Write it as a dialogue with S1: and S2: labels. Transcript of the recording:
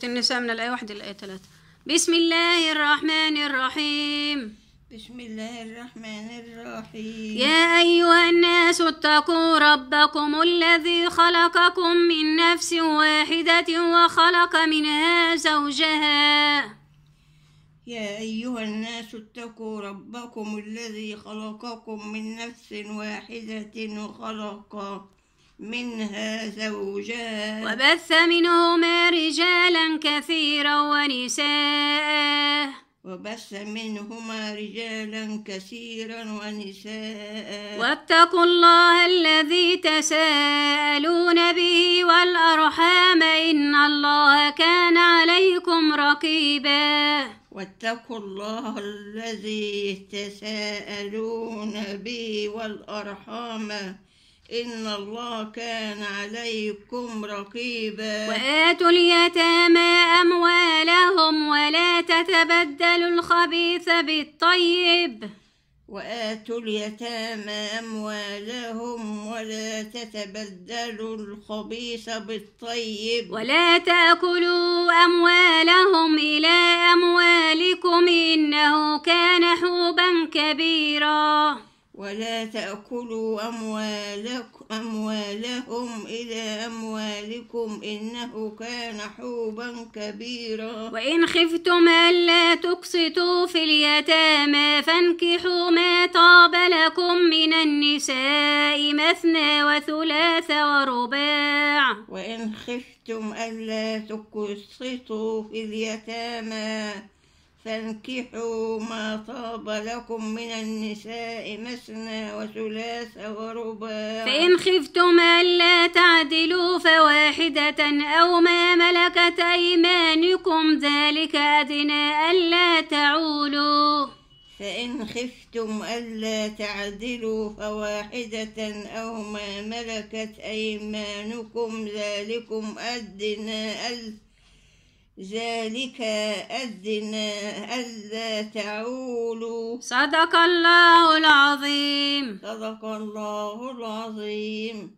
S1: سورة النساء من الآية واحد الآية ثلاثة بسم الله الرحمن الرحيم بسم الله الرحمن الرحيم يا أيها الناس اتقوا ربكم الذي خلقكم من نفس واحدة وخلق منها زوجها
S2: يا أيها الناس اتقوا ربكم الذي خلقكم من نفس واحدة وخلق
S1: منها
S2: زوجها وبث منهما
S1: رجالا كثيرا ونساء
S2: وبث منهما رجالا كثيرا ونساء
S1: واتقوا الله الذي تساءلون به والأرحام إن الله كان عليكم رقيبا واتقوا الله الذي
S2: تساءلون به والأرحام إن الله كان عليكم رقيبا
S1: وآتوا اليتامى أموالهم ولا تتبدلوا الخبيث بالطيب وآتوا اليتامى أموالهم
S2: ولا تتبدلوا الخبيث بالطيب ولا
S1: تأكلوا أموالهم إلى أموالكم إنه كان حوبا كبيرا ولا تأكلوا أموالكم
S2: أموالهم إلى أموالكم إنه كان حوبا كبيرا وإن
S1: خفتم ألا تقسطوا في اليتامى فانكحوا ما طاب لكم من النساء مثنى وثلاث ورباع وإن خفتم ألا تقسطوا
S2: في اليتامى فانكحوا ما طاب لكم من النساء مثنى وثلاث ورباع
S1: فإن خفتم ألا تعدلوا فواحدة أو ما ملكت أيمانكم ذلك أدنى ألا تعولوا
S2: فإن خفتم ألا تعدلوا
S1: فواحدة أو ما
S2: ملكت أيمانكم ذلكم أدنى ألا ذلك أذنا ألا تعولوا
S1: صدق الله العظيم صدق الله العظيم